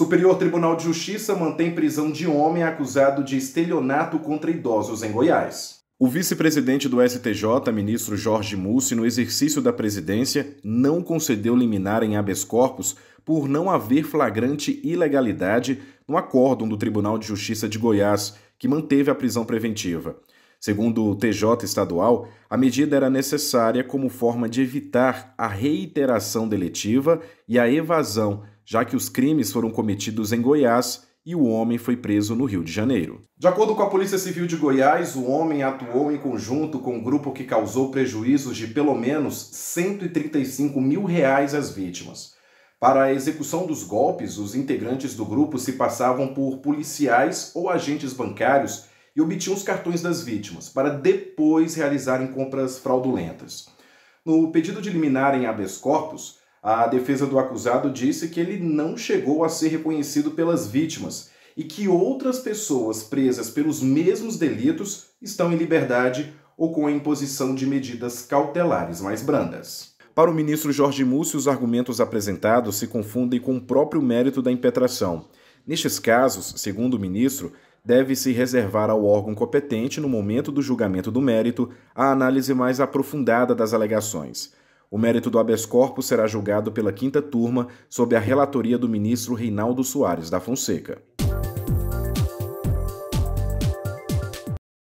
Superior Tribunal de Justiça mantém prisão de homem acusado de estelionato contra idosos em Goiás. O vice-presidente do STJ, ministro Jorge Mussi, no exercício da presidência, não concedeu liminar em habeas corpus por não haver flagrante ilegalidade no acórdão do Tribunal de Justiça de Goiás, que manteve a prisão preventiva. Segundo o TJ estadual, a medida era necessária como forma de evitar a reiteração deletiva e a evasão já que os crimes foram cometidos em Goiás e o homem foi preso no Rio de Janeiro. De acordo com a Polícia Civil de Goiás, o homem atuou em conjunto com um grupo que causou prejuízos de pelo menos 135 mil reais às vítimas. Para a execução dos golpes, os integrantes do grupo se passavam por policiais ou agentes bancários e obtinham os cartões das vítimas, para depois realizarem compras fraudulentas. No pedido de liminar em habeas corpus, a defesa do acusado disse que ele não chegou a ser reconhecido pelas vítimas e que outras pessoas presas pelos mesmos delitos estão em liberdade ou com a imposição de medidas cautelares mais brandas. Para o ministro Jorge Mussi, os argumentos apresentados se confundem com o próprio mérito da impetração. Nestes casos, segundo o ministro, deve-se reservar ao órgão competente, no momento do julgamento do mérito, a análise mais aprofundada das alegações. O mérito do habeas corpus será julgado pela quinta turma sob a relatoria do ministro Reinaldo Soares da Fonseca.